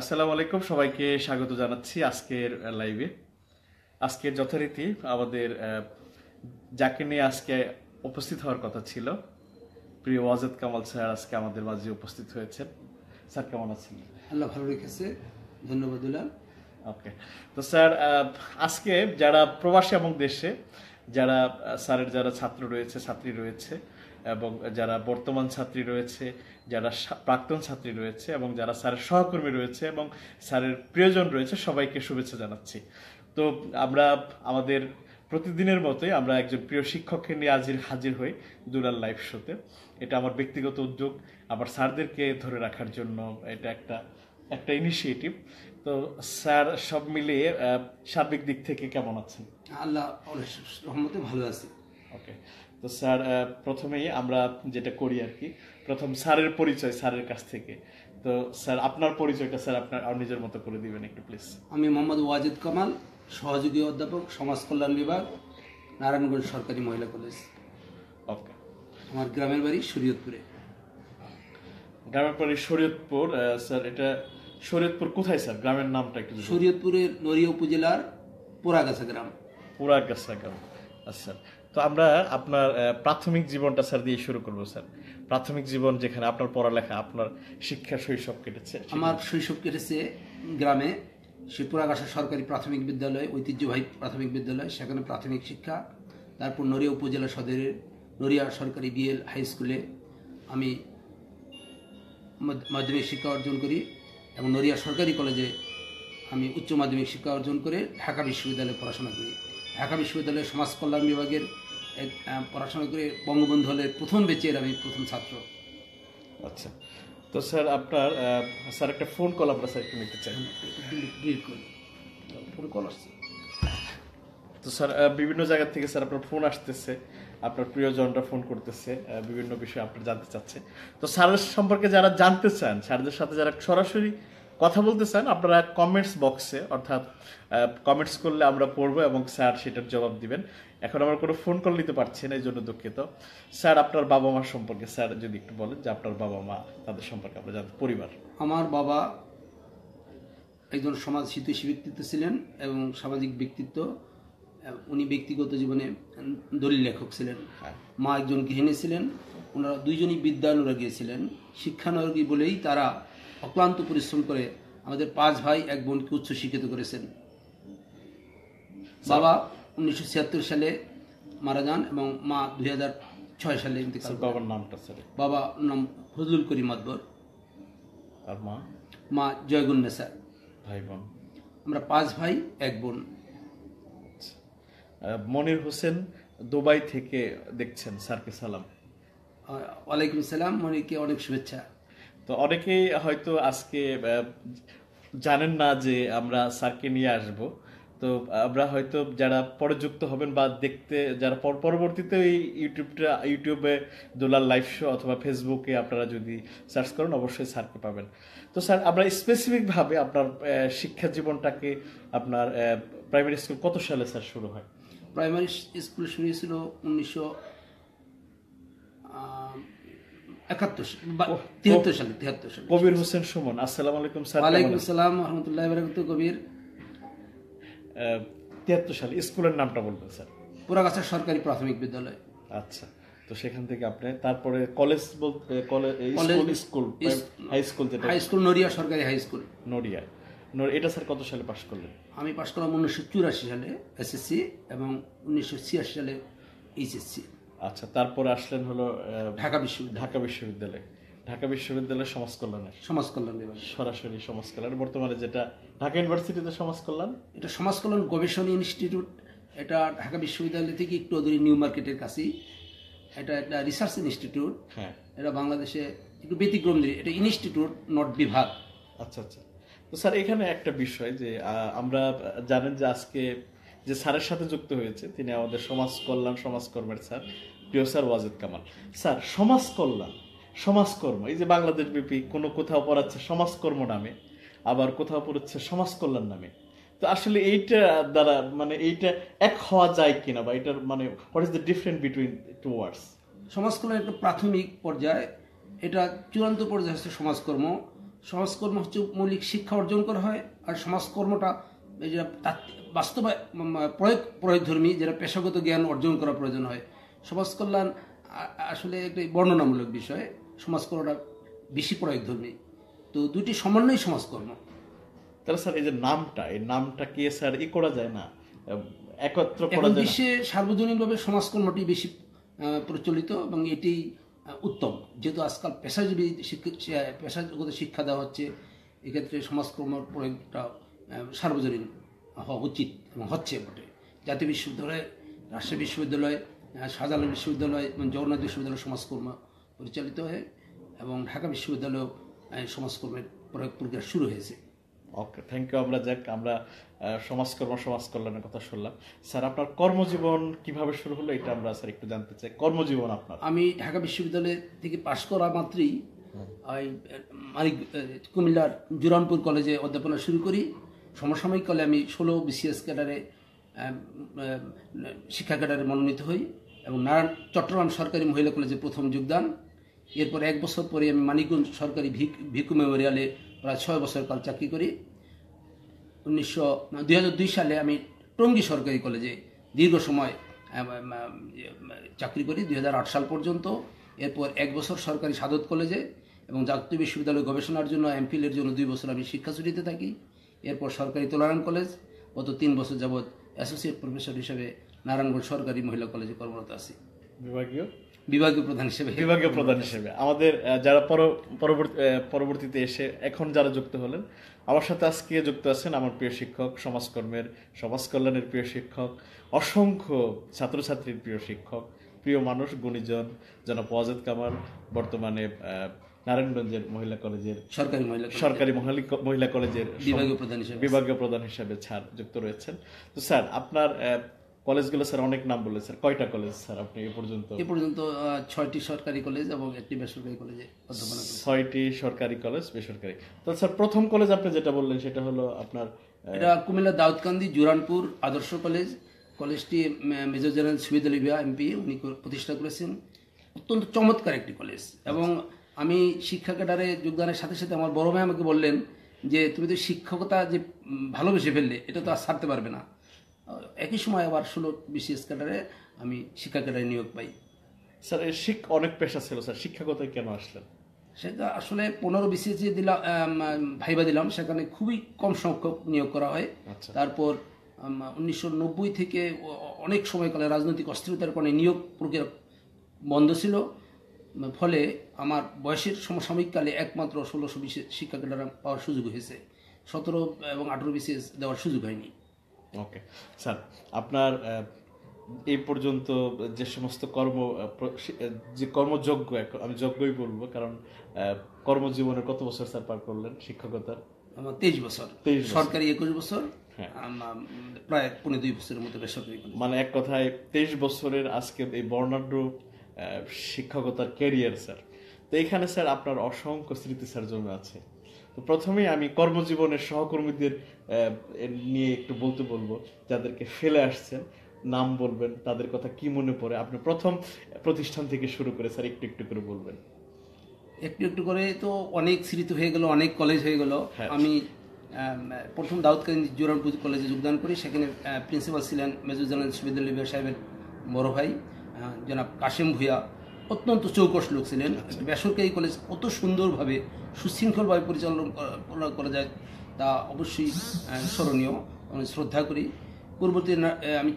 আসসালামু আলাইকুম সবাইকে স্বাগত জানাচ্ছি আজকের লাইভে আজকের যথারীতি আমাদের যাকে নিয়ে আজকে উপস্থিত হওয়ার কথা ছিল প্রিয় ওয়াজেদ কামাল স্যার আজকে আমাদের মাঝে উপস্থিত হয়েছেন স্যার কেমন আছেন আল্লাহ ভালো রেখেছে ধন্যবাদ ওকে তো স্যার আজকে যারা প্রবাসী এবং দেশে যারা স্যারের যারা ছাত্র রয়েছে ছাত্রী রয়েছে এবং যারা বর্তমান ছাত্রী রয়েছে যারা প্রাক্তন ছাত্রী রয়েছে এবং যারা স্যারের সহকর্মী রয়েছে এবং স্যারের প্রিয়জন রয়েছে সবাইকে শুভেচ্ছা জানাচ্ছি তো আমরা আমাদের প্রতিদিনের মতোই আমরা একজন প্রিয় শিক্ষককে নিয়ে হাজির হাজির হই দুলাল লাইফ শোতে এটা আমার ব্যক্তিগত উদ্যোগ আমার স্যারদেরকে ধরে রাখার জন্য এটা একটা একটা ইনিশিয়েটিভ তো স্যার সব মিলিয়ে সার্বিক দিক থেকে কেমন আছেন আল্লাহ রহমতে ভালো আছি ওকে তো স্যার প্রথমেই আমরা যেটা করি আর কি প্রথম স্যারের পরিচয় স্যারের কাছ থেকে তো স্যার আপনার পরিচয়টা স্যার আপনার নিজের মতো করে দিবেন একটু প্লিজ আমি মোহাম্মদ ওয়াজিদ কামাল সহযোগী অধ্যাপক সমাজ কল্যাণ বিভাগ নারায়ণগঞ্জ সরকারি মহিলা কলেজ ওকে আমার গ্রামের বাড়ি শরীয়তপুরে গ্রামের বাড়ি শরীয়তপুর স্যার এটা শরীয়তপুর কোথায় স্যার গ্রামের নামটা একটু শরীয়তপুরের নড়িয়া উপজেলার পোড়াগাছা গ্রাম পোড়াগাছা গ্রাম আচ্ছা তো আমরা আপনার প্রাথমিক জীবনটা স্যার দিয়ে শুরু করবো স্যার প্রাথমিক জীবন যেখানে আপনার পড়ালেখা আপনার শিক্ষা শৈশব কেটেছে আমার শৈশব কেটেছে গ্রামে শিবপুরাগাছা সরকারি প্রাথমিক বিদ্যালয় ঐতিহ্যবাহী প্রাথমিক বিদ্যালয় সেখানে প্রাথমিক শিক্ষা তারপর নড়িয়া উপজেলা সদরের নড়িয়া সরকারি বিএল হাই স্কুলে আমি মাধ্যমিক শিক্ষা অর্জন করি এবং নড়িয়া সরকারি কলেজে আমি উচ্চ মাধ্যমিক শিক্ষা অর্জন করে ঢাকা বিশ্ববিদ্যালয়ে পড়াশোনা করি ঢাকা বিশ্ববিদ্যালয়ে সমাজ কল্যাণ বিভাগের পড়াশোনা করে বঙ্গবন্ধু হলের প্রথম বেচের আমি প্রথম ছাত্র আচ্ছা তো স্যার আপনার স্যার একটা ফোন কল আপনার স্যার একটু নিতে চাই ফোন হ্যাঁ, কল আসছে তো স্যার বিভিন্ন জায়গা থেকে স্যার আপনার ফোন আসতেছে আপনার প্রিয়জনরা ফোন করতেছে বিভিন্ন বিষয়ে আপনি জানতে চাচ্ছে তো স্যারের সম্পর্কে যারা জানতে চান স্যারদের সাথে যারা সরাসরি কথা বলতে চান আপনারা কমেন্টস বক্সে অর্থাৎ কমেন্টস করলে আমরা পড়বো এবং স্যার সেটার জবাব দিবেন এখন আমার কোনো ফোন কল নিতে পারছি না এই জন্য দুঃখিত স্যার আপনার বাবা মা সম্পর্কে স্যার যদি একটু বলেন যে আপনার বাবা মা তাদের সম্পর্কে আপনার জানতে পরিবার আমার বাবা একজন সমাজ শীতষী ব্যক্তিত্ব ছিলেন এবং সামাজিক ব্যক্তিত্ব উনি ব্যক্তিগত জীবনে দলিল লেখক ছিলেন হ্যাঁ। মা একজন গৃহিণী ছিলেন ওনারা দুইজনই বিদ্যানুরাগী ছিলেন শিক্ষানুরাগী বলেই তারা অক্লান্ত পরিশ্রম করে আমাদের পাঁচ ভাই এক বোনকে উচ্চ শিক্ষিত করেছেন বাবা উনিশশো সালে মারা যান এবং মা দুই ছয় সালে বাবার নামটা স্যার বাবা নাম ফজলুল করিম আকবর আর মা মা জয়গুন্নেসা ভাই বোন আমরা পাঁচ ভাই এক বোন মনির হোসেন দুবাই থেকে দেখছেন স্যারকে সালাম ওয়ালাইকুম সালাম মনিরকে অনেক শুভেচ্ছা তো অনেকেই হয়তো আজকে জানেন না যে আমরা স্যারকে নিয়ে আসবো তো আমরা হয়তো যারা পরে যুক্ত হবেন বা দেখতে যারা পরবর্তীতে ওই ইউটিউবটা ইউটিউবে দোলার লাইভ শো অথবা ফেসবুকে আপনারা যদি সার্চ করেন অবশ্যই স্যারকে পাবেন তো স্যার আমরা স্পেসিফিকভাবে আপনার শিক্ষা জীবনটাকে আপনার প্রাইমারি স্কুল কত সালে স্যার শুরু হয় প্রাইমারি স্কুল শুরু হয়েছিল উনিশশো একাত্তর তিয়াত্তর সালে তিয়াত্তর সালে কবির হোসেন সুমন আসসালামু আলাইকুম স্যার ওয়ালাইকুম আসসালাম রহমতুল্লাহ বরকত কবির তিয়াত্তর সালে স্কুলের নামটা বলবেন স্যার পুরাগাছা সরকারি প্রাথমিক বিদ্যালয় আচ্ছা তো সেখান থেকে আপনি তারপরে কলেজ বলতে স্কুল হাই স্কুল যেটা হাই স্কুল নড়িয়া সরকারি হাই স্কুল নড়িয়া এটা স্যার কত সালে পাশ করলেন আমি পাশ করলাম উনিশশো চুরাশি সালে এসএসসি এবং উনিশশো ছিয়াশি সালে এইচএসসি আচ্ছা তারপরে আসলেন হলো ঢাকা বিশ্ববিদ্যালয় ঢাকা বিশ্ববিদ্যালয় ঢাকা বিশ্ববিদ্যালয়ের সমাজ কল্যাণের সমাজ কল্যাণ বিভাগ সরাসরি সমাজ কল্যাণ বর্তমানে যেটা ঢাকা ইউনিভার্সিটিতে সমাজ কল্যাণ এটা সমাজ কল্যাণ গবেষণা ইনস্টিটিউট এটা ঢাকা বিশ্ববিদ্যালয় থেকে একটু দূরে নিউ মার্কেটের কাছেই এটা একটা রিসার্চ ইনস্টিটিউট হ্যাঁ এটা বাংলাদেশে একটু ব্যতিক্রম এটা ইনস্টিটিউট নট বিভাগ আচ্ছা আচ্ছা তো স্যার এখানে একটা বিষয় যে আমরা জানেন যে আজকে যে স্যারের সাথে যুক্ত হয়েছে তিনি আমাদের সমাজ কল্যাণ সমাজকর্মের স্যার প্রিয় স্যার ওয়াজেদ কামাল স্যার সমাজ কল্যাণ সমাজকর্ম এই যে বাংলাদেশ ব্যাপী কোনো কোথাও পড়াচ্ছে সমাজকর্ম নামে আবার কোথাও পড়াচ্ছে সমাজ কল্যাণ নামে তো আসলে এইটা দ্বারা মানে এইটা এক হওয়া যায় কিনা বা এটার মানে what is the different between two words কল্যাণ একটা প্রাথমিক পর্যায়ে এটা চূড়ান্ত পর্যায়ে হচ্ছে সমাজকর্ম সমাজকর্ম হচ্ছে মৌলিক শিক্ষা অর্জন করা হয় আর সমাজকর্মটা যেটা বাস্তবায় প্রয়োগ প্রয়োগধর্মী যেটা পেশাগত জ্ঞান অর্জন করা প্রয়োজন হয় সমাজ কল্যাণ আসলে একটি বর্ণনামূলক বিষয় সমাজকর্মটা বেশি প্রয়োগ ধর্মী তো দুটি সমন্বয় সমাজকর্ম তাহলে স্যার এই যে নামটা এই নামটা কি স্যার ই করা যায় না একত্র করা যায় বিশ্বে সার্বজনীনভাবে সমাজকর্মটি বেশি প্রচলিত এবং এটি উত্তম যেহেতু আজকাল পেশাজীবী পেশাগত শিক্ষা দেওয়া হচ্ছে এক্ষেত্রে সমাজকর্ম প্রয়োগটা সার্বজনীন হওয়া উচিত এবং হচ্ছে বটে জাতীয় বিশ্ববিদ্যালয় রাজশাহী বিশ্ববিদ্যালয় শাহজালাল বিশ্ববিদ্যালয় এবং জগন্নাথ বিশ্ববিদ্যালয় সমাজকর্ম পরিচালিত হয় এবং ঢাকা বিশ্ববিদ্যালয় সমাজকর্মের প্রয়োগ প্রক্রিয়া শুরু হয়েছে ওকে থ্যাংক ইউ আমরা যাক আমরা সমাজকর্ম সমাজ কল্যাণের কথা শুনলাম স্যার আপনার কর্মজীবন কিভাবে শুরু হলো এটা আমরা স্যার একটু জানতে চাই কর্মজীবন আপনার আমি ঢাকা বিশ্ববিদ্যালয় থেকে পাশ করা মাত্রই আমি কুমিল্লার জুরানপুর কলেজে অধ্যাপনা শুরু করি সমসাময়িক কলে আমি ষোলো বিসিএস ক্যাডারে শিক্ষা ক্যাডারে মনোনীত হই এবং নারায়ণ চট্টগ্রাম সরকারি মহিলা কলেজে প্রথম যোগদান এরপর এক বছর পরে আমি মানিকগঞ্জ সরকারি ভিকু মেমোরিয়ালে প্রায় ছয় বছর কাল চাকরি করি উনিশশো দুই সালে আমি টঙ্গী সরকারি কলেজে দীর্ঘ সময় চাকরি করি দুই সাল পর্যন্ত এরপর এক বছর সরকারি সাদত কলেজে এবং জাতীয় বিশ্ববিদ্যালয়ে গবেষণার জন্য এমফিলের জন্য দুই বছর আমি শিক্ষা ছুটিতে থাকি এরপর সরকারি তোলারাম কলেজ গত তিন বছর যাবৎ অ্যাসোসিয়েট প্রফেসর হিসেবে নারায়ণগঞ্জ সরকারি মহিলা কলেজে কর্মরত আছি বিভাগীয় বিভাগীয় প্রধান হিসেবে বিভাগীয় প্রধান হিসেবে আমাদের যারা পরবর্তী পরবর্তীতে এসে এখন যারা যুক্ত হলেন আমার সাথে আজকে যুক্ত আছেন আমার প্রিয় শিক্ষক সমাজকর্মের সমাজ কল্যাণের প্রিয় শিক্ষক অসংখ্য ছাত্রছাত্রীর প্রিয় শিক্ষক প্রিয় মানুষ গুণীজন যেন পওয়াজেদ কামাল বর্তমানে নারায়ণগঞ্জের মহিলা কলেজের সরকারি মহিলা সরকারি মহিলা কলেজের বিভাগীয় প্রধান হিসেবে বিভাগীয় প্রধান হিসেবে ছাড় যুক্ত রয়েছেন তো স্যার আপনার কলেজগুলো স্যার অনেক নাম বলে স্যার কয়টা কলেজ স্যার আপনি এ পর্যন্ত এ পর্যন্ত ছয়টি সরকারি কলেজ এবং একটি বেসরকারি কলেজে অধ্যাপনা ছয়টি সরকারি কলেজ বেসরকারি তো স্যার প্রথম কলেজ আপনি যেটা বললেন সেটা হলো আপনার এটা কুমিল্লা দাউদকান্দি জুরানপুর আদর্শ কলেজ কলেজটি মেজর জেনারেল সুবিদ লিবিয়া এমপি উনি প্রতিষ্ঠা করেছেন অত্যন্ত চমৎকার একটি কলেজ এবং আমি শিক্ষা ক্যাডারে যোগদানের সাথে সাথে আমার বড় ভাই আমাকে বললেন যে তুমি তো শিক্ষকতা যে ভালোবেসে ফেললে এটা তো আর ছাড়তে পারবে না একই সময় আবার ষোলো বিসিএস ক্যাডারে আমি শিক্ষা ক্যাডারে নিয়োগ পাই স্যার এর শিক অনেক পেশা ছিল স্যার শিক্ষাগত কেন আসলেন সেটা আসলে পনেরো বিসিএস দিলাম ভাইবা দিলাম সেখানে খুবই কম সংখ্যক নিয়োগ করা হয় আচ্ছা। তারপর উনিশশো থেকে অনেক সময়কালে রাজনৈতিক অস্থিরতার কারণে নিয়োগ প্রক্রিয়া বন্ধ ছিল ফলে আমার বয়সের সমসাময়িককালে একমাত্র ষোলোশো বিশেষ শিক্ষা ক্যাডার পাওয়ার সুযোগ হয়েছে সতেরো এবং আঠেরো বিশেষ দেওয়ার সুযোগ হয়নি ওকে স্যার আপনার এই পর্যন্ত যে সমস্ত কর্ম যে কর্মযোগ্য আমি যোগ্যই বলবো কারণ কর্মজীবনে কত বছর স্যার পার করলেন শিক্ষকতার আমার তেইশ বছর সরকারি একুশ বছর হ্যাঁ। প্রায় পনেরো দুই বছরের মতো বেসরকারি মানে এক কথায় তেইশ বছরের আজকে এই বর্ণাঢ্য শিক্ষকতার ক্যারিয়ার স্যার তো এখানে স্যার আপনার অসংখ্য স্মৃতি স্যার জমে আছে তো প্রথমেই আমি কর্মজীবনের সহকর্মীদের নিয়ে একটু বলতে বলবো যাদেরকে ফেলে আসছেন নাম বলবেন তাদের কথা কি মনে পড়ে আপনি প্রথম প্রতিষ্ঠান থেকে শুরু করে স্যার একটু একটু করে বলবেন একটু একটু করে তো অনেক স্মৃতি হয়ে গেল অনেক কলেজ হয়ে গেল হ্যাঁ। আমি প্রথম দাউদকান্দি জোরানপুর কলেজে যোগদান করি সেখানে প্রিন্সিপাল ছিলেন মেজর জেনারেল সুবেদুল্লিবিয়া সাহেবের বড় ভাই জনাব কাশেম ভুয়া অত্যন্ত চৌকস লোক ছিলেন বেসরকারি কলেজ অত সুন্দরভাবে সুশৃঙ্খলভাবে পরিচালনা করা যায় তা অবশ্যই স্মরণীয় আমি শ্রদ্ধা করি পূর্বতী আমি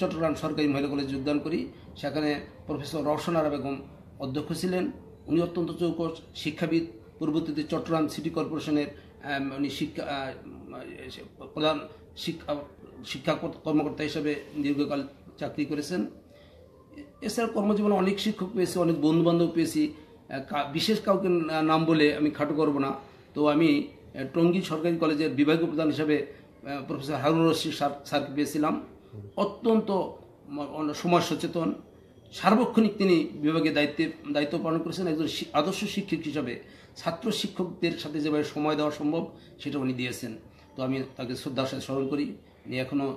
চট্টগ্রাম সরকারি মহিলা কলেজে যোগদান করি সেখানে প্রফেসর রওশনারা বেগম অধ্যক্ষ ছিলেন উনি অত্যন্ত চৌকস শিক্ষাবিদ পূর্বতীতে চট্টগ্রাম সিটি কর্পোরেশনের উনি শিক্ষা প্রধান শিক্ষা শিক্ষা কর্মকর্তা হিসেবে দীর্ঘকাল চাকরি করেছেন এছাড়া কর্মজীবনে অনেক শিক্ষক পেয়েছি অনেক বন্ধুবান্ধব পেয়েছি বিশেষ কাউকে নাম বলে আমি খাটো করব না তো আমি টঙ্গী সরকারি কলেজের বিভাগীয় প্রধান হিসাবে প্রফেসর হারুন রশিদ স্যারকে পেয়েছিলাম অত্যন্ত সমাজ সচেতন সার্বক্ষণিক তিনি বিভাগে দায়িত্বে দায়িত্ব পালন করেছেন একজন আদর্শ শিক্ষক হিসাবে ছাত্র শিক্ষকদের সাথে যেভাবে সময় দেওয়া সম্ভব সেটা উনি দিয়েছেন তো আমি তাকে শ্রদ্ধার সাথে স্মরণ করি উনি এখনও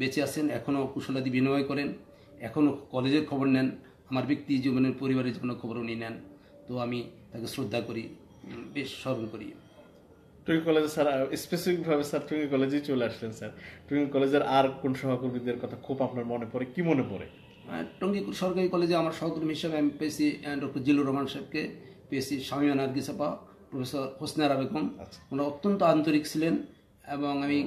বেঁচে আছেন এখনও কুশলাদি বিনিময় করেন এখনও কলেজের খবর নেন আমার ব্যক্তি জীবনের পরিবারের জীবনের খবর উনি নেন তো আমি তাকে শ্রদ্ধা করি বেশ স্মরণ করি টুঙ্গি কলেজে স্যার স্পেসিফিকভাবে স্যার টুঙ্গি কলেজেই চলে আসলেন স্যার টুঙ্গি কলেজের আর কোন সহকর্মীদের কথা খুব আপনার মনে পড়ে কি মনে পড়ে টঙ্গী সরকারি কলেজে আমার সহকর্মী হিসেবে আমি পেয়েছি ডক্টর জিলুর রহমান সাহেবকে পেয়েছি স্বামী স্বামীমা নার্গিসাপা প্রফেসর হোসনার আবেগম ওনারা আচ্ছা। অত্যন্ত আন্তরিক ছিলেন এবং আমি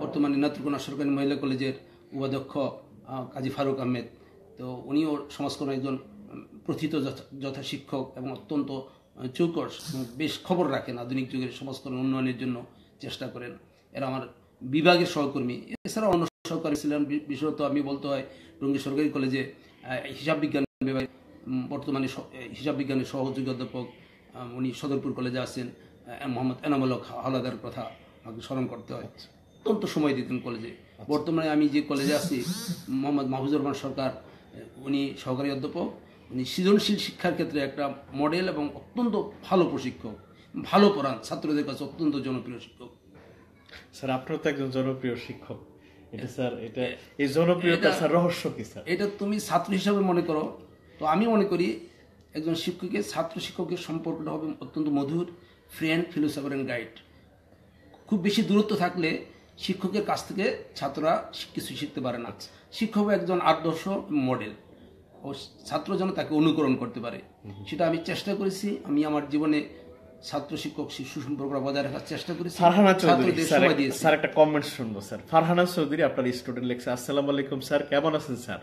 বর্তমানে নেত্রকোনা সরকারি মহিলা কলেজের উপাধ্যক্ষ কাজী ফারুক আহমেদ তো উনিও সমাজকর্ম একজন প্রথিত যথা শিক্ষক এবং অত্যন্ত চৌকস বেশ খবর রাখেন আধুনিক যুগের সমাজকর্ম উন্নয়নের জন্য চেষ্টা করেন এরা আমার বিভাগের সহকর্মী এছাড়া অন্য সহকারী ছিলেন বিশেষত আমি বলতে হয় টঙ্গী সরকারি কলেজে হিসাব বিজ্ঞান বিভাগে বর্তমানে হিসাব বিজ্ঞানের সহযোগী অধ্যাপক উনি সদরপুর কলেজে আছেন মোহাম্মদ এনামুল হক হাওলাদার কথা আমাকে স্মরণ করতে হয় অত্যন্ত সময় দিতেন কলেজে আচ্ছা। বর্তমানে আমি যে কলেজে আছি মোহাম্মদ মাহফুজুর রহমান সরকার উনি সহকারী অধ্যাপক উনি সৃজনশীল শিক্ষার ক্ষেত্রে একটা মডেল এবং অত্যন্ত ভালো প্রশিক্ষক ভালো পড়ান ছাত্রদের কাছে অত্যন্ত জনপ্রিয় শিক্ষক স্যার আপনার তো একজন জনপ্রিয় শিক্ষক এটা স্যার এটা এই জনপ্রিয়তা স্যার রহস্য কি স্যার এটা তুমি ছাত্র হিসাবে মনে করো তো আমি মনে করি একজন শিক্ষকের ছাত্র শিক্ষকের সম্পর্কটা হবে অত্যন্ত মধুর ফ্রেন্ড ফিলোসফার অ্যান্ড গাইড খুব বেশি দূরত্ব থাকলে শিক্ষকের কাছ থেকে ছাত্ররা কিছু শিখতে পারে না আচ্ছা। শিক্ষক একজন আদর্শ মডেল ও ছাত্র যেন তাকে অনুকরণ করতে পারে সেটা আমি চেষ্টা করেছি আমি আমার জীবনে ছাত্র শিক্ষক শিশু সম্পর্ক বজায় রাখার চেষ্টা করি ফারহানা চৌধুরী স্যার একটা কমেন্ট শুনবো স্যার ফারহানা চৌধুরী আপনার স্টুডেন্ট লেখছে আসসালামু আলাইকুম স্যার কেমন আছেন স্যার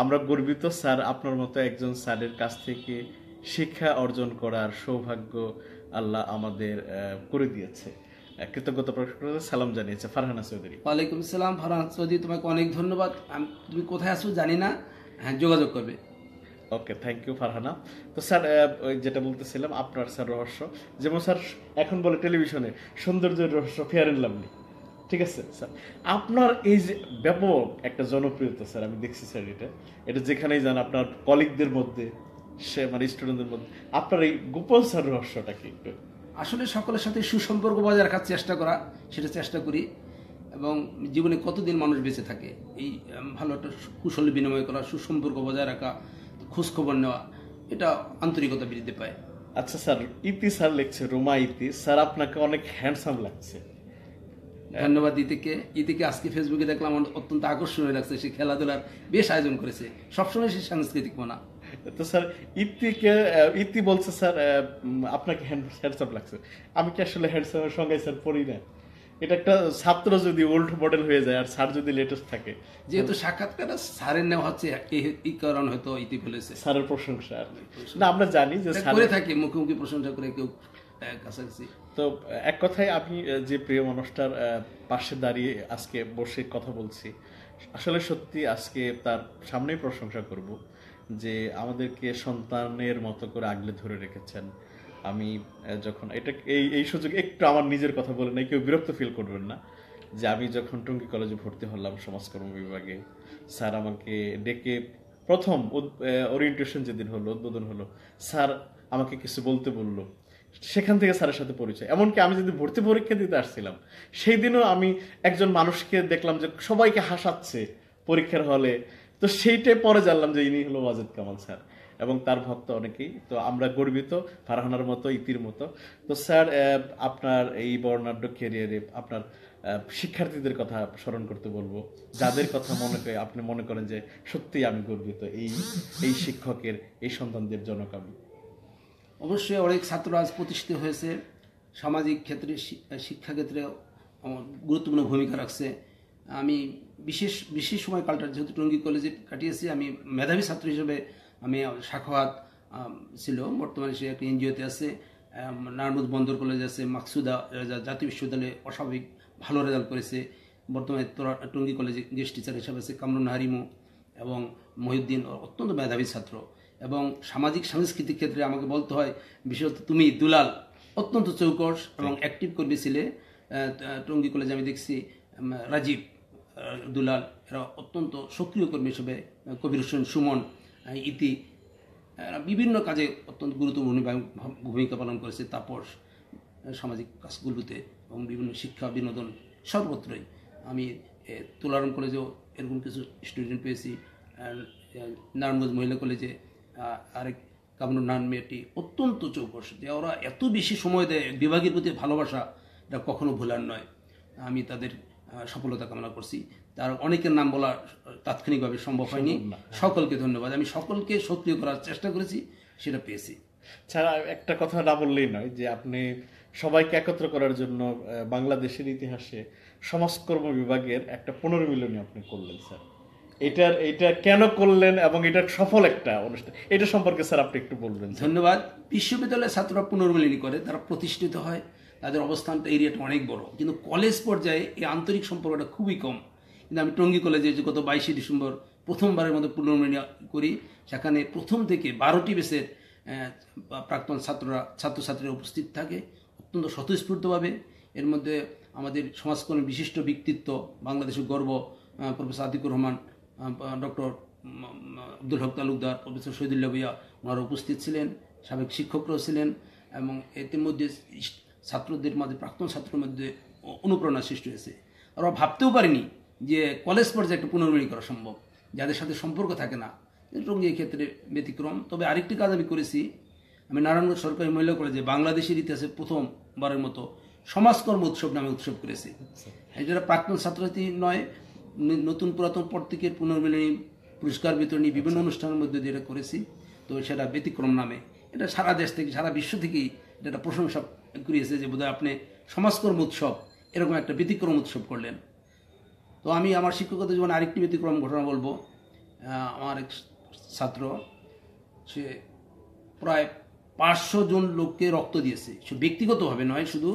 আমরা গর্বিত স্যার আপনার মতো একজন স্যারের কাছ থেকে শিক্ষা অর্জন করার সৌভাগ্য আল্লাহ আমাদের করে দিয়েছে কৃতজ্ঞতা প্রকাশ করে সালাম জানিয়েছে ফারহানা চৌধুরী ওয়ালাইকুম সালাম ফারহানা চৌধুরী তোমাকে অনেক ধন্যবাদ তুমি কোথায় আসো জানি না হ্যাঁ যোগাযোগ করবে ওকে থ্যাংক ইউ ফারহানা তো স্যার যেটা বলতেছিলাম আপনার স্যার রহস্য যেমন স্যার এখন বলে টেলিভিশনে সৌন্দর্যের রহস্য ফেয়ার এন্ড লাভলি ঠিক আছে স্যার আপনার এই যে ব্যাপক একটা জনপ্রিয়তা স্যার আমি দেখছি স্যার এটা এটা যেখানেই যান আপনার কলিগদের মধ্যে সে মানে স্টুডেন্টদের মধ্যে আপনার এই গোপন স্যার রহস্যটা কি একটু আসলে সকলের সাথে সুসম্পর্ক বজায় রাখার চেষ্টা করা সেটা চেষ্টা করি এবং জীবনে কতদিন মানুষ বেঁচে থাকে এই ভালো একটা কুশল বিনিময় করা সুসম্পর্ক বজায় রাখা খোঁজখবর নেওয়া এটা আন্তরিকতা বৃদ্ধি পায় আচ্ছা স্যার ইতি স্যার লিখছে রোমা ইতি স্যার আপনাকে অনেক হ্যান্ডসাম লাগছে ধন্যবাদ ইতিকে ইতিকে আজকে ফেসবুকে দেখলাম অত্যন্ত আকর্ষণীয় লাগছে সে খেলাধুলার বেশ আয়োজন করেছে সবসময় সে সাংস্কৃতিক মনা তো স্যার বলছে স্যার আপনাকে হ্যান্ডসাম লাগছে আমি কি আসলে হ্যান্ডসামের সঙ্গে স্যার পড়ি না এটা একটা ছাত্র যদি ওল্ড মডেল হয়ে যায় আর স্যার যদি লেটেস্ট থাকে যেহেতু সাক্ষাৎকার স্যারের নেওয়া হচ্ছে এই কারণ হয়তো ইতি বলেছে স্যারের প্রশংসা আর না আমরা জানি যে করে থাকি মুখোমুখি প্রশংসা করে কেউ কাছাকাছি তো এক কথায় আমি যে প্রিয় মানুষটার পাশে দাঁড়িয়ে আজকে বসে কথা বলছি আসলে সত্যি আজকে তার সামনেই প্রশংসা করব যে আমাদেরকে সন্তানের মতো করে আগলে ধরে রেখেছেন আমি যখন এটা এই এই সুযোগে একটু আমার নিজের কথা বলে নাই কেউ বিরক্ত ফিল করবেন না যে আমি যখন টঙ্গী কলেজে ভর্তি হলাম সমাজকর্ম বিভাগে স্যার আমাকে ডেকে প্রথম ওরিয়েন্টেশন যেদিন হলো উদ্বোধন হলো স্যার আমাকে কিছু বলতে বলল সেখান থেকে স্যারের সাথে পরিচয় এমনকি আমি যদি ভর্তি পরীক্ষা দিতে আসছিলাম সেই দিনও আমি একজন মানুষকে দেখলাম যে সবাইকে হাসাচ্ছে পরীক্ষার হলে তো সেইটাই পরে জানলাম যে ইনি হলো ওয়াজেদ কামাল স্যার এবং তার ভক্ত অনেকেই তো আমরা গর্বিত ফারহানার মতো ইতির মতো তো স্যার আপনার এই বর্ণাঢ্য ক্যারিয়ারে আপনার শিক্ষার্থীদের কথা স্মরণ করতে বলবো যাদের কথা মনে করে আপনি মনে করেন যে সত্যি আমি গর্বিত এই এই শিক্ষকের এই সন্তানদের জনক আমি অবশ্যই অনেক ছাত্র আজ প্রতিষ্ঠিত হয়েছে সামাজিক ক্ষেত্রে শিক্ষাক্ষেত্রে গুরুত্বপূর্ণ ভূমিকা রাখছে আমি বিশেষ বিশেষ সময়কালটা যেহেতু টঙ্গী কলেজে কাটিয়েছি আমি মেধাবী ছাত্র হিসেবে আমি শাখাত ছিল বর্তমানে সে একটা এনজিওতে আছে নারায়ণবোধ বন্দর কলেজ আছে মাকসুদা জাতীয় বিশ্ববিদ্যালয়ে অস্বাভাবিক ভালো রেজাল্ট করেছে বর্তমানে টঙ্গী কলেজে গেস্ট টিচার হিসাবে আছে কামরুন হারিমু এবং মহিউদ্দিন অত্যন্ত মেধাবী ছাত্র এবং সামাজিক সাংস্কৃতিক ক্ষেত্রে আমাকে বলতে হয় বিশেষত তুমি দুলাল অত্যন্ত চৌকস এবং অ্যাক্টিভ কর্মী ছিলে টঙ্গী কলেজে আমি দেখছি রাজীব দুলাল এরা অত্যন্ত সক্রিয় কর্মী হিসেবে কবির হোসেন সুমন ইতি এরা বিভিন্ন কাজে অত্যন্ত গুরুত্বপূর্ণ ভূমিকা পালন করেছে তাপস সামাজিক কাজগুলোতে এবং বিভিন্ন শিক্ষা বিনোদন সর্বত্রই আমি তুলারাম কলেজেও এরকম কিছু স্টুডেন্ট পেয়েছি নারায়ণগঞ্জ মহিলা কলেজে আরেক কামরুন নান মেয়েটি অত্যন্ত চৌকস যে ওরা এত বেশি সময় দেয় বিভাগের প্রতি ভালোবাসা এটা কখনো ভোলার নয় আমি তাদের সফলতা কামনা করছি তার অনেকের নাম বলা তাৎক্ষণিকভাবে সম্ভব হয়নি হ্যাঁ। সকলকে ধন্যবাদ আমি সকলকে সক্রিয় করার চেষ্টা করেছি সেটা পেয়েছি ছাড়া একটা কথা না বললেই নয় যে আপনি সবাইকে একত্র করার জন্য বাংলাদেশের ইতিহাসে সমাজকর্ম বিভাগের একটা পুনর্মিলনী আপনি করলেন স্যার এটার এটা কেন করলেন এবং এটা সফল একটা অনুষ্ঠান এটা সম্পর্কে স্যার আপনি একটু বলবেন ধন্যবাদ বিশ্ববিদ্যালয়ের ছাত্ররা পুনর্মিলনী করে তারা প্রতিষ্ঠিত হয় তাদের অবস্থানটা এরিয়াটা অনেক বড় কিন্তু কলেজ পর্যায়ে এই আন্তরিক সম্পর্কটা খুবই কম কিন্তু আমি টঙ্গী কলেজে যে গত বাইশে ডিসেম্বর প্রথমবারের মধ্যে পুনর্মিনী করি সেখানে প্রথম থেকে বারোটি বেসের প্রাক্তন ছাত্ররা ছাত্রছাত্রীরা উপস্থিত থাকে অত্যন্ত স্বতঃস্ফূর্তভাবে এর মধ্যে আমাদের সমাজকর্মী বিশিষ্ট ব্যক্তিত্ব বাংলাদেশের গর্ব professor Atiqur Rahman doctor Abdul Haque Talukdar professor Shahidullah ভিয়া ওনারা উপস্থিত ছিলেন সাবেক শিক্ষকরাও ছিলেন এবং এতে মধ্যে ছাত্রদের মধ্যে প্রাক্তন ছাত্রদের মধ্যে অনুপ্রেরণা সৃষ্টি হয়েছে আর ভাবতেও পারিনি যে কলেজ পর্যায়ে একটা পুনর্মিলি করা সম্ভব যাদের সাথে সম্পর্ক থাকে না এরকম এই ক্ষেত্রে ব্যতিক্রম তবে আরেকটি কাজ আমি করেছি আমি নারায়ণগঞ্জ সরকারি মহিলা কলেজে বাংলাদেশের ইতিহাসে প্রথমবারের মতো সমাজকর্ম উৎসব নামে উৎসব করেছি এটা প্রাক্তন ছাত্রছাত্রী নয় নতুন পুরাতন প্রত্যেকের পুনর্মিলনী পুরস্কার বিতরণী বিভিন্ন আচ্ছা। অনুষ্ঠানের মধ্যে দিয়ে করেছি তো সেটা ব্যতিক্রম নামে এটা সারা দেশ থেকে সারা বিশ্ব থেকেই এটা প্রশংসা করিয়েছে যে বোধহয় আপনি সমাজকর্ম উৎসব এরকম একটা ব্যতিক্রম উৎসব করলেন তো আমি আমার শিক্ষকতা জীবনে আরেকটি ব্যতিক্রম ঘটনা বলবো আমার এক ছাত্র সে প্রায় পাঁচশো জন লোককে রক্ত দিয়েছে সে ব্যক্তিগতভাবে নয় শুধু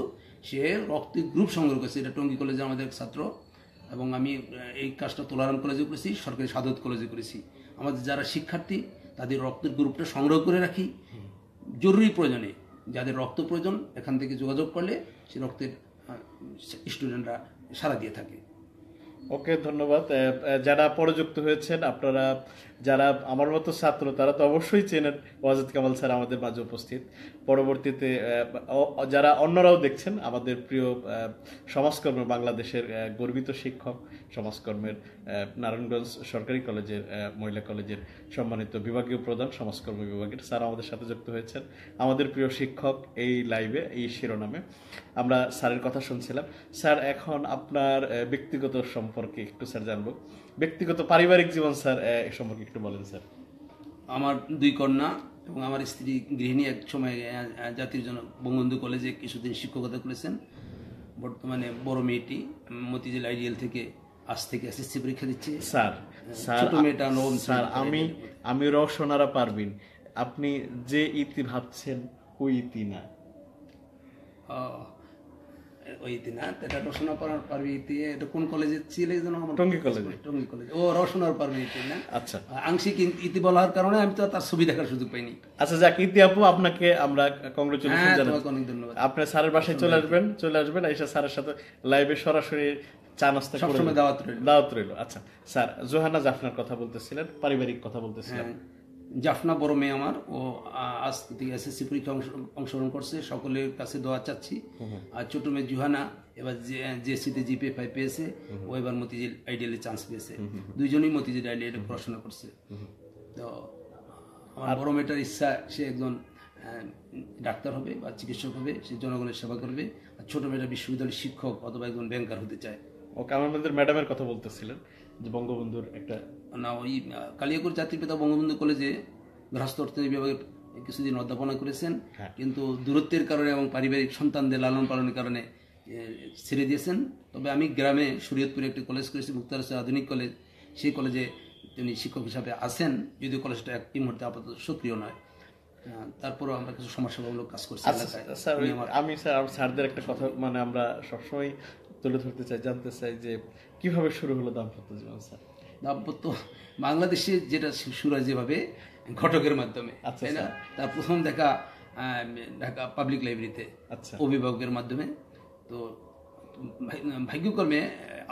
সে রক্তের গ্রুপ সংগ্রহ করেছে এটা টঙ্গী কলেজে আমাদের এক ছাত্র এবং আমি এই কাজটা তোলারাম কলেজে করেছি সরকারি সাদত কলেজে করেছি আমাদের যারা শিক্ষার্থী তাদের রক্তের গ্রুপটা সংগ্রহ করে রাখি জরুরি প্রয়োজনে যাদের রক্ত প্রয়োজন এখান থেকে যোগাযোগ করলে সে রক্তের স্টুডেন্টরা সারা দিয়ে থাকে ওকে ধন্যবাদ যারা পরযুক্ত হয়েছেন আপনারা যারা আমার মতো ছাত্র তারা তো অবশ্যই চেনেন ওয়াজেদ কামাল স্যার আমাদের মাঝে উপস্থিত পরবর্তীতে যারা অন্যরাও দেখছেন আমাদের প্রিয় সমাজকর্ম বাংলাদেশের গর্বিত শিক্ষক সমাজকর্মের নারায়ণগঞ্জ সরকারি কলেজের মহিলা কলেজের সম্মানিত বিভাগীয় প্রধান সমাজকর্ম বিভাগের স্যার আমাদের সাথে যুক্ত হয়েছেন আমাদের প্রিয় শিক্ষক এই লাইভে এই শিরোনামে আমরা স্যারের কথা শুনছিলাম স্যার এখন আপনার ব্যক্তিগত সম্পর্কে একটু স্যার জানবো ব্যক্তিগত পারিবারিক জীবন স্যার এ সম্পর্কে একটু বলেন স্যার আমার দুই কন্যা এবং আমার স্ত্রী গৃহিণী এক সময় জাতির জন্য বঙ্গবন্ধু কলেজে কিছুদিন শিক্ষকতা করেছেন বর্তমানে বড় মেয়েটি মতিঝিল আইডিয়াল থেকে আজ থেকে এসএসসি পরীক্ষা দিচ্ছে স্যার স্যার মেয়েটা নবম স্যার আমি আমি রসনারা পারবেন আপনি যে ইতি ভাবছেন ওই ইতি না ওই হ্যাঁ? এটা রসনা পড়ার পারবি এটা কোন কলেজে ছিল টঙ্গী টঙ্গী ও রসনার পারবি হ্যাঁ? আচ্ছা আংশিক ইতি বলার কারণে আমি তো তার ছবি দেখার সুযোগ পাইনি আচ্ছা যাক ইতি আপু আপনাকে আমরা কংগ্রেচুলেশন হ্যাঁ, জানাই ধন্যবাদ আপনি স্যারের বাসায় চলে আসবেন চলে আসবেন এসে স্যারের সাথে লাইভে সরাসরি চা নাস্তা করে দাওয়াত রইল দাওয়াত রইল আচ্ছা স্যার জোহানা জাফনার কথা বলতেছিলেন পারিবারিক কথা বলতেছিলেন জাফনা বড় মেয়ে আমার ও আজ থেকে এসএসসি পরীক্ষা অংশগ্রহণ করছে সকলের কাছে দোয়া চাচ্ছি আর ছোট মেয়ে জুহানা এবার জেএসসিতে জিপে ফাই পেয়েছে ও এবার মতিঝিল আইডিয়ালে চান্স পেয়েছে দুইজনই মতিঝিল আইডিয়ালে পড়াশোনা করছে তো আমার বড় মেয়েটার ইচ্ছা সে একজন ডাক্তার হবে বা চিকিৎসক হবে সে জনগণের সেবা করবে আর ছোট মেয়েটা বিশ্ববিদ্যালয়ের শিক্ষক অথবা একজন ব্যাংকার হতে চায় ও কারণ আমাদের ম্যাডামের কথা বলতেছিলেন যে বঙ্গবন্ধুর একটা না ওই কালিয়াকুর পিতা বঙ্গবন্ধু কলেজে গৃহস্থ অর্থনীতি বিভাগের কিছুদিন অধ্যাপনা করেছেন হ্যাঁ। কিন্তু দূরত্বের কারণে এবং পারিবারিক সন্তানদের লালন পালনের কারণে ছেড়ে দিয়েছেন তবে আমি গ্রামে শরীয়তপুরে একটি কলেজ করেছি মুক্তার আধুনিক কলেজ সেই কলেজে তিনি শিক্ষক হিসাবে আছেন যদিও কলেজটা এক মুহূর্তে আপাতত সক্রিয় নয় তারপরও আমরা কিছু সমস্যাগুলো কাজ করছি আচ্ছা, আচ্ছা, আমি স্যার স্যারদের একটা কথা মানে আমরা সবসময় তুলে ধরতে চাই জানতে চাই যে কিভাবে শুরু হলো দাম্পত্য জীবন স্যার দাম্পত্য বাংলাদেশে যেটা শুরু হয় যেভাবে ঘটকের মাধ্যমে আচ্ছা, তাই না তার প্রথম দেখা ঢাকা পাবলিক লাইব্রেরিতে আচ্ছা অভিভাবকের মাধ্যমে তো ভাগ্যক্রমে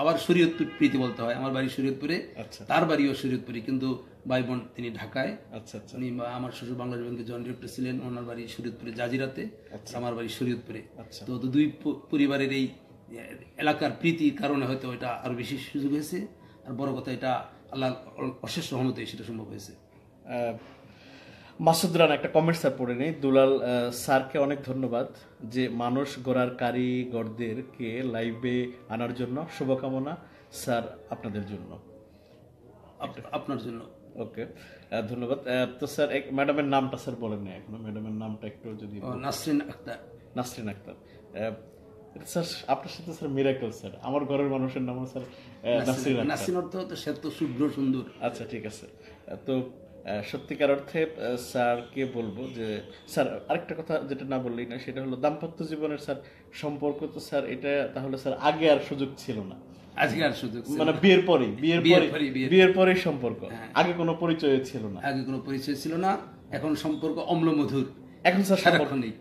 আবার শরীয়তপুর প্রীতি বলতে হয় আমার বাড়ি শরীয়তপুরে আচ্ছা। তার বাড়িও শরীয়তপুরে কিন্তু ভাই বোন তিনি ঢাকায় আচ্ছা আচ্ছা উনি আমার শ্বশুর বাংলাদেশ ব্যাংকে জয়েন্ট ডিরেক্টর ছিলেন ওনার বাড়ি শরীয়তপুরে জাজিরাতে আচ্ছা। আমার বাড়ি শরীয়তপুরে তো দুই পরিবারের এই এলাকার প্রীতি কারণে হয়তো এটা আরও বেশি সুযোগ হয়েছে আর বড় কথা এটা আল্লাহ অশেষ সহমতে সেটা সম্ভব হয়েছে মাসুদ রান একটা কমেন্ট স্যার পড়ে নেই দুলাল স্যারকে অনেক ধন্যবাদ যে মানুষ গড়ার কারিগরদেরকে লাইভে আনার জন্য শুভকামনা স্যার আপনাদের জন্য আপনার জন্য ওকে ধন্যবাদ তো স্যার এক ম্যাডামের নামটা স্যার বলেন না এখনো ম্যাডামের নামটা একটু যদি নাসরিন আক্তার নাসরিন আক্তার স্যার আপনার সাথে স্যার মিরাকল স্যার আমার ঘরের মানুষের নাম স্যার নাসির নাসির অর্থ তো সে তো শুভ্র সুন্দর আচ্ছা ঠিক আছে তো সত্যিকার অর্থে স্যারকে বলবো যে স্যার আরেকটা কথা যেটা না বললেই না সেটা হলো দাম্পত্য জীবনের স্যার সম্পর্ক তো স্যার এটা তাহলে স্যার আগে আর সুযোগ ছিল না আজকে আর সুযোগ মানে বিয়ের পরে বিয়ের পরে বিয়ের পরে সম্পর্ক হ্যাঁ। আগে কোনো পরিচয় ছিল না আগে কোনো পরিচয় ছিল না এখন সম্পর্ক মধুর এখন স্যার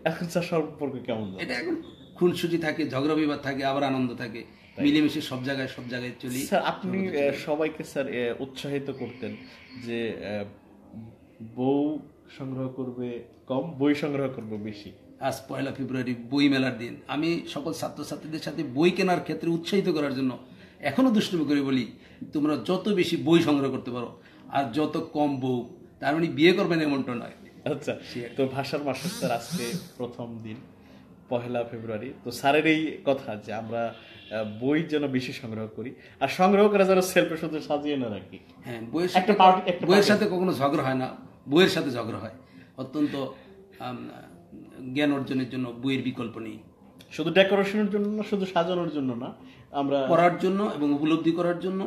এখন স্যার সম্পর্ক কেমন এটা এখন খুনসুটি থাকে ঝগড়া বিবাদ থাকে আবার আনন্দ থাকে মিলেমিশে সব জায়গায় সব জায়গায় চলি আপনি সবাইকে স্যার উৎসাহিত করতেন যে বউ সংগ্রহ করবে কম বই সংগ্রহ করবে বেশি আজ পয়লা ফেব্রুয়ারি বই মেলার দিন আমি সকল ছাত্রছাত্রীদের সাথে বই কেনার ক্ষেত্রে উৎসাহিত করার জন্য এখনও দুষ্টুমি করে বলি তোমরা যত বেশি বই সংগ্রহ করতে পারো আর যত কম বউ তার মানে বিয়ে করবেন এমনটা নয় আচ্ছা তো ভাষার মাসের আজকে প্রথম দিন পহেলা ফেব্রুয়ারি তো স্যারের এই কথা যে আমরা বই যেন বেশি সংগ্রহ করি আর সংগ্রহ করে যেন সেলফে সাথে সাজিয়ে না রাখি হ্যাঁ বইয়ের একটা পার্টি বইয়ের সাথে কখনো ঝগড়া হয় না বইয়ের সাথে ঝগড়া হয় অত্যন্ত জ্ঞান অর্জনের জন্য বইয়ের বিকল্প নেই শুধু ডেকোরেশনের জন্য না শুধু সাজানোর জন্য না আমরা পড়ার জন্য এবং উপলব্ধি করার জন্য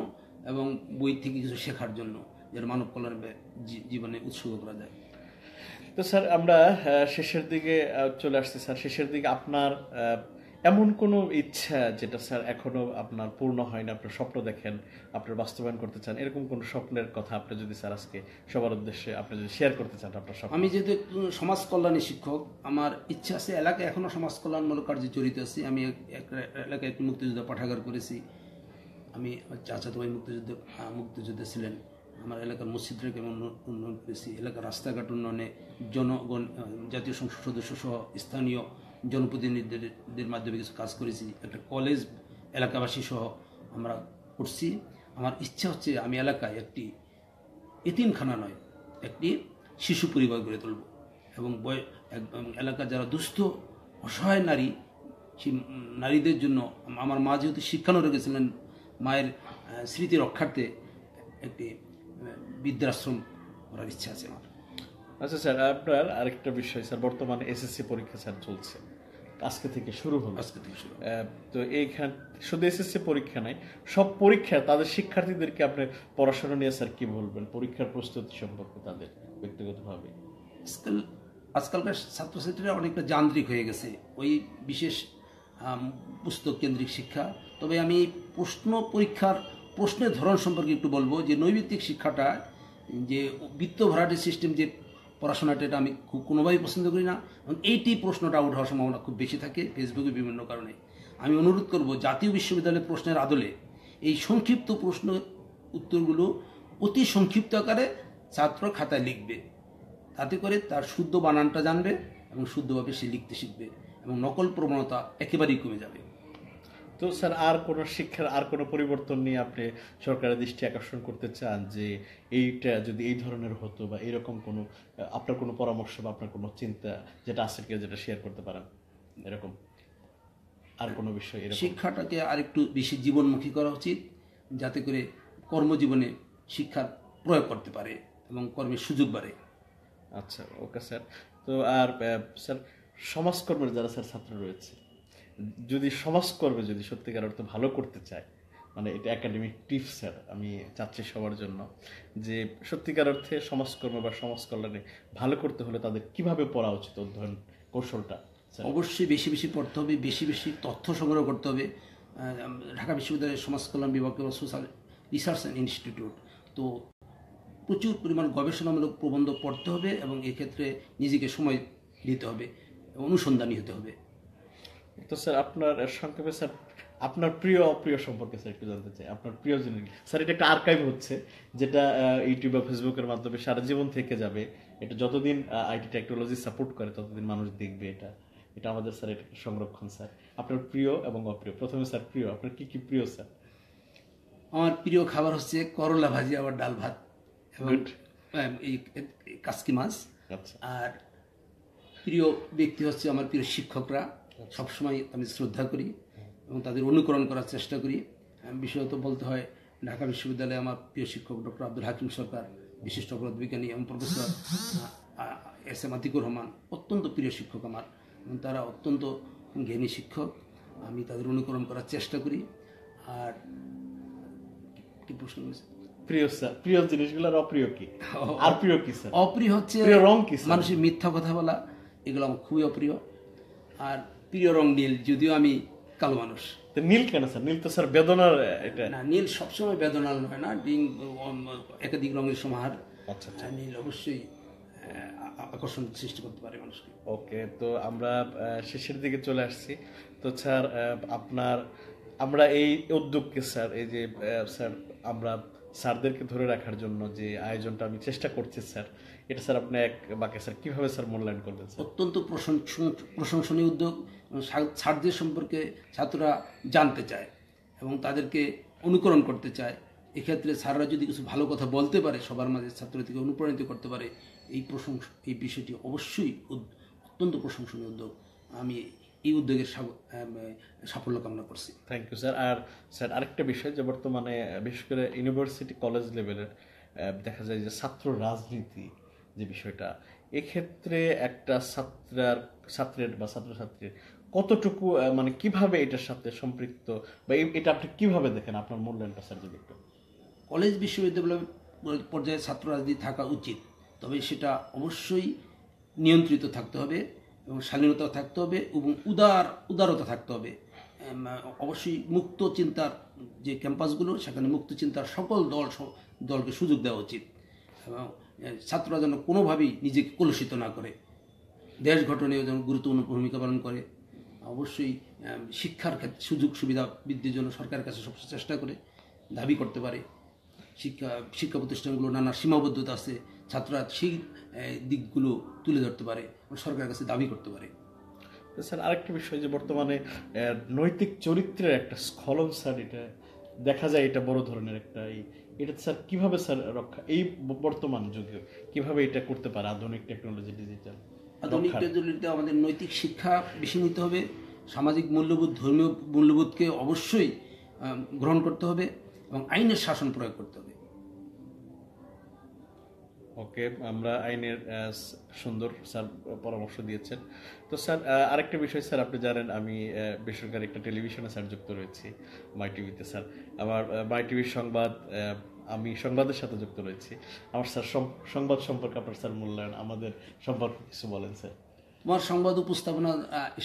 এবং বই থেকে কিছু শেখার জন্য যেন মানব কল্যাণ জীবনে উৎসর্গ করা যায় তো স্যার আমরা শেষের দিকে চলে আসছি স্যার শেষের দিকে আপনার এমন কোনো ইচ্ছা যেটা স্যার এখনো আপনার পূর্ণ হয় না আপনার স্বপ্ন দেখেন আপনার বাস্তবায়ন করতে চান এরকম কোন স্বপ্নের কথা আপনি যদি স্যার আজকে সবার উদ্দেশ্যে আপনি যদি শেয়ার করতে চান আপনার স্বপ্ন আমি যেহেতু সমাজ কল্যাণী শিক্ষক আমার ইচ্ছা আছে এলাকায় এখনো সমাজ কল্যাণমূলক কার্যে জড়িত আছি আমি এলাকায় একটি মুক্তিযোদ্ধা পাঠাগার করেছি আমি চাচা তোমায় মুক্তিযুদ্ধ মুক্তিযুদ্ধে ছিলেন আমার এলাকার মসজিদরা কেমন উন্নয়ন করেছি এলাকার রাস্তাঘাট উন্নয়নে জনগণ জাতীয় সংসদ সদস্য সহ স্থানীয় জনপ্রতিনিধিদের মাধ্যমে কিছু কাজ করেছি একটা কলেজ এলাকাবাসী সহ আমরা করছি আমার ইচ্ছা হচ্ছে আমি এলাকায় একটি এতিমখানা নয় একটি শিশু পরিবার গড়ে তুলব এবং এলাকার যারা দুস্থ অসহায় নারী সেই নারীদের জন্য আমার মা যেহেতু শিক্ষানো রেখেছিলেন মায়ের স্মৃতি রক্ষার্থে একটি বৃদ্ধাশ্রম করার ইচ্ছা আছে আমার আচ্ছা স্যার আপনার আরেকটা বিষয় স্যার বর্তমানে এসএসসি পরীক্ষা স্যার চলছে আজকে থেকে শুরু হলো আজকে থেকে শুরু তো এইখান শুধু এসএসসি পরীক্ষা নাই সব পরীক্ষা তাদের শিক্ষার্থীদেরকে আপনি পড়াশোনা নিয়ে স্যার কি বলবেন পরীক্ষার প্রস্তুতি সম্পর্কে তাদের ব্যক্তিগতভাবে আজকাল আজকালকার ছাত্রছাত্রীরা অনেকটা যান্ত্রিক হয়ে গেছে ওই বিশেষ পুস্তক কেন্দ্রিক শিক্ষা তবে আমি প্রশ্ন পরীক্ষার প্রশ্নের ধরন সম্পর্কে একটু বলবো যে নৈমিত্তিক শিক্ষাটা যে বৃত্ত ভরাটি সিস্টেম যে পড়াশোনাটা এটা আমি খুব কোনোভাবেই পছন্দ করি না এবং এইটি প্রশ্নটা আউট হওয়ার সম্ভাবনা খুব বেশি থাকে ফেসবুকে বিভিন্ন কারণে আমি অনুরোধ করব জাতীয় বিশ্ববিদ্যালয়ের প্রশ্নের আদলে এই সংক্ষিপ্ত প্রশ্ন উত্তরগুলো অতি সংক্ষিপ্ত আকারে ছাত্র খাতায় লিখবে তাতে করে তার শুদ্ধ বানানটা জানবে এবং শুদ্ধভাবে সে লিখতে শিখবে এবং নকল প্রবণতা একেবারেই কমে যাবে তো স্যার আর কোনো শিক্ষার আর কোনো পরিবর্তন নিয়ে আপনি সরকারের দৃষ্টি আকর্ষণ করতে চান যে এইটা যদি এই ধরনের হতো বা এরকম কোনো আপনার কোনো পরামর্শ বা আপনার কোনো চিন্তা যেটা আছে কেউ যেটা শেয়ার করতে পারেন এরকম আর কোনো বিষয় শিক্ষাটাকে আর একটু বেশি জীবনমুখী করা উচিত যাতে করে কর্মজীবনে শিক্ষার প্রয়োগ করতে পারে এবং কর্মের সুযোগ বাড়ে আচ্ছা ওকে স্যার তো আর স্যার সমাজকর্মের যারা স্যার ছাত্র রয়েছে যদি করবে যদি সত্যিকার অর্থে ভালো করতে চায় মানে এটা একাডেমিক টিপস স্যার আমি চাচ্ছি সবার জন্য যে সত্যিকার অর্থে সমাজকর্ম বা সমাজ কল্যাণে ভালো করতে হলে তাদের কিভাবে পড়া উচিত অধ্যয়ন কৌশলটা অবশ্যই বেশি বেশি পড়তে হবে বেশি বেশি তথ্য সংগ্রহ করতে হবে ঢাকা বিশ্ববিদ্যালয়ের সমাজ কল্যাণ বিভাগ এবং সোশ্যাল রিসার্চ অ্যান্ড ইনস্টিটিউট তো প্রচুর পরিমাণ গবেষণামূলক প্রবন্ধ পড়তে হবে এবং এক্ষেত্রে নিজেকে সময় দিতে হবে অনুসন্ধানী হতে হবে তো স্যার আপনার সংক্ষেপে স্যার আপনার প্রিয় অপ্রিয় সম্পর্কে স্যার একটু জানতে চাই আপনার প্রিয় জিনিস স্যার এটা একটা আর্কাইভ হচ্ছে যেটা ইউটিউব বা ফেসবুকের মাধ্যমে সারা জীবন থেকে যাবে এটা যতদিন আইটি টেকনোলজি সাপোর্ট করে ততদিন মানুষ দেখবে এটা এটা আমাদের স্যার এটা সংরক্ষণ স্যার আপনার প্রিয় এবং অপ্রিয় প্রথমে স্যার প্রিয় আপনার কি কি প্রিয় স্যার আমার প্রিয় খাবার হচ্ছে করলা ভাজি আবার ডাল ভাত এবং এই কাসকি মাছ আচ্ছা। আর প্রিয় ব্যক্তি হচ্ছে আমার প্রিয় শিক্ষকরা সবসময় আমি শ্রদ্ধা করি এবং তাদের অনুকরণ করার চেষ্টা করি বিশেষত বলতে হয় ঢাকা বিশ্ববিদ্যালয়ে আমার প্রিয় শিক্ষক ডক্টর আব্দুল হাকিম সরকার বিশিষ্ট অপরাধ এবং professor S M Atiqur Rahman অত্যন্ত প্রিয় শিক্ষক আমার এবং তারা অত্যন্ত জ্ঞানী শিক্ষক আমি তাদের অনুকরণ করার চেষ্টা করি আর কি প্রশ্ন করেছে প্রিয় স্যার প্রিয় অপ্রিয় কি আর প্রিয় অপ্রিয় হচ্ছে রং মানুষের মিথ্যা কথা বলা এগুলো আমার খুবই অপ্রিয় আর প্রিয় রং নীল যদিও আমি কালো মানুষ নীল কেন স্যার নীল তো স্যার বেদনার এটা না নীল সবসময় বেদনার নয় না ডিম একাধিক রঙের সমাহার আচ্ছা, আচ্ছা। নীল অবশ্যই আকর্ষণ সৃষ্টি করতে পারে মানুষকে ওকে তো আমরা শেষের দিকে চলে আসছি তো স্যার আপনার আমরা এই উদ্যোগকে স্যার এই যে স্যার আমরা স্যারদেরকে ধরে রাখার জন্য যে আয়োজনটা আমি চেষ্টা করছি স্যার এটা স্যার আপনি এক বাকি স্যার কীভাবে স্যার মূল্যায়ন করবেন অত্যন্ত প্রশংসনীয় উদ্যোগ সাহায্যের সম্পর্কে ছাত্ররা জানতে চায় এবং তাদেরকে অনুকরণ করতে চায় এক্ষেত্রে স্যাররা যদি কিছু ভালো কথা বলতে পারে সবার মাঝে ছাত্রদেরকে অনুপ্রাণিত করতে পারে এই প্রশংস এই বিষয়টি অবশ্যই অত্যন্ত প্রশংসনীয় উদ্যোগ আমি এই উদ্যোগের সাফল্য কামনা করছি থ্যাংক ইউ স্যার আর স্যার আরেকটা বিষয় যে বর্তমানে বিশেষ করে ইউনিভার্সিটি কলেজ লেভেলের দেখা যায় যে ছাত্র রাজনীতি যে বিষয়টা এক্ষেত্রে একটা ছাত্রার ছাত্রের বা ছাত্রছাত্রীর কতটুকু মানে কিভাবে এটার সাথে সম্পৃক্ত বা এটা আপনি কিভাবে দেখেন আপনার মূল্যায়নটা স্যার যদি একটু কলেজ বিশ্ববিদ্যালয় পর্যায়ে ছাত্র রাজনীতি থাকা উচিত তবে সেটা অবশ্যই নিয়ন্ত্রিত থাকতে হবে এবং স্বাধীনতা থাকতে হবে এবং উদার উদারতা থাকতে হবে অবশ্যই মুক্ত চিন্তার যে ক্যাম্পাসগুলো সেখানে মুক্ত চিন্তার সকল দল দলকে সুযোগ দেওয়া উচিত এবং ছাত্ররা যেন কোনোভাবেই নিজেকে কলুষিত না করে দেশ গঠনে যেন গুরুত্বপূর্ণ ভূমিকা পালন করে অবশ্যই শিক্ষার ক্ষেত্রে সুযোগ সুবিধা বৃদ্ধির জন্য সরকারের কাছে সব চেষ্টা করে দাবি করতে পারে শিক্ষা শিক্ষা প্রতিষ্ঠানগুলো নানা সীমাবদ্ধতা আছে ছাত্ররা সেই দিকগুলো তুলে ধরতে পারে সরকারের কাছে দাবি করতে পারে স্যার আরেকটা বিষয় যে বর্তমানে নৈতিক চরিত্রের একটা স্খলন স্যার এটা দেখা যায় এটা বড় ধরনের একটা এই এটা স্যার কীভাবে স্যার রক্ষা এই বর্তমান যুগে কীভাবে এটা করতে পারে আধুনিক টেকনোলজি ডিজিটাল আধুনিক প্রযুক্তিতে আমাদের নৈতিক শিক্ষা বেশি নিতে হবে সামাজিক মূল্যবোধ ধর্মীয় মূল্যবোধকে অবশ্যই গ্রহণ করতে হবে এবং আইনের শাসন প্রয়োগ করতে হবে ওকে আমরা আইনের সুন্দর স্যার পরামর্শ দিয়েছেন তো স্যার আরেকটা বিষয় স্যার আপনি জানেন আমি বেসরকারি একটা টেলিভিশনে স্যার যুক্ত রয়েছি মাই টিভিতে স্যার আমার মাই টিভির সংবাদ আমি সংবাদের সাথে যুক্ত রয়েছি আমার স্যার সংবাদ সম্পর্কে আপনার স্যার মূল্যায়ন আমাদের সম্পর্কে কিছু বলেন স্যার তোমার সংবাদ উপস্থাপনা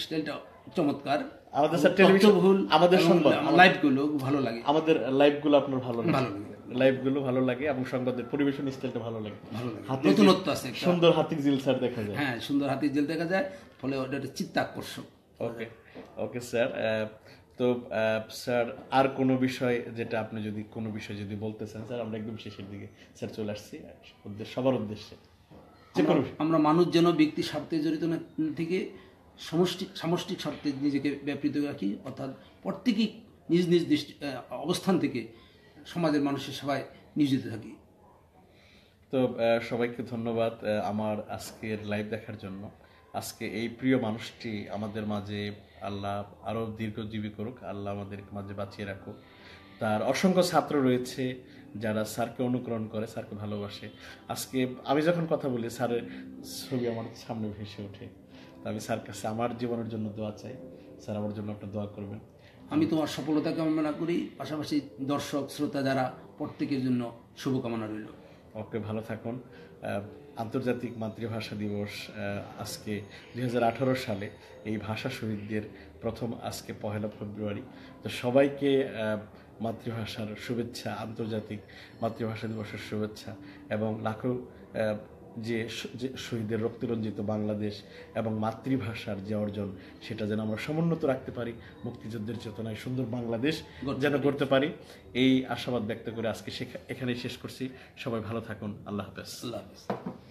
স্টাইলটা চমৎকার আমাদের স্যার টেলিভিশন আমাদের সংবাদ লাইভগুলো ভালো লাগে আমাদের লাইভগুলো আপনার ভালো লাগে ভালো লাগে লাইভগুলো ভালো লাগে এবং সংবাদের পরিবেশন স্টাইলটা ভালো লাগে ভালো লাগে নতুনত্ব আছে সুন্দর হাতির জিল স্যার দেখা যায় হ্যাঁ সুন্দর হাতির জিল দেখা যায় ফলে ওটা চিত্তাকর্ষক ওকে ওকে স্যার তো স্যার আর কোনো বিষয় যেটা আপনি যদি কোনো বিষয় যদি বলতে চান স্যার আমরা একদম শেষের দিকে স্যার চলে আসছি উদ্দেশ্য সবার উদ্দেশ্যে যে আমরা মানুষ যেন ব্যক্তি স্বার্থে জড়িত না থেকে সমষ্টিক সামষ্টিক স্বার্থে নিজেকে ব্যাপৃত রাখি অর্থাৎ প্রত্যেকেই নিজ নিজ দৃষ্টি অবস্থান থেকে সমাজের মানুষের সেবায় নিয়োজিত থাকি তো সবাইকে ধন্যবাদ আমার আজকের লাইভ দেখার জন্য আজকে এই প্রিয় মানুষটি আমাদের মাঝে আল্লাহ আরও দীর্ঘজীবী করুক আল্লাহ আমাদের মাঝে বাঁচিয়ে রাখুক তার অসংখ্য ছাত্র রয়েছে যারা স্যারকে অনুকরণ করে স্যারকে ভালোবাসে আজকে আমি যখন কথা বলি স্যারের ছবি আমার সামনে ভেসে ওঠে আমি স্যার কাছে আমার জীবনের জন্য দোয়া চাই স্যার আমার জন্য একটা দোয়া করবেন আমি তোমার সফলতা কামনা করি পাশাপাশি দর্শক শ্রোতা যারা প্রত্যেকের জন্য শুভকামনা রইল ওকে ভালো থাকুন আন্তর্জাতিক মাতৃভাষা দিবস আজকে দুই সালে এই ভাষা শহীদদের প্রথম আজকে পহেলা ফেব্রুয়ারি তো সবাইকে মাতৃভাষার শুভেচ্ছা আন্তর্জাতিক মাতৃভাষা দিবসের শুভেচ্ছা এবং লাখো যে শহীদের রক্তরঞ্জিত বাংলাদেশ এবং মাতৃভাষার যে অর্জন সেটা যেন আমরা সমুন্নত রাখতে পারি মুক্তিযুদ্ধের চেতনায় সুন্দর বাংলাদেশ যেন করতে পারি এই আশাবাদ ব্যক্ত করে আজকে এখানেই শেষ করছি সবাই ভালো থাকুন আল্লাহ হাফেজ আল্লাহ হাফেজ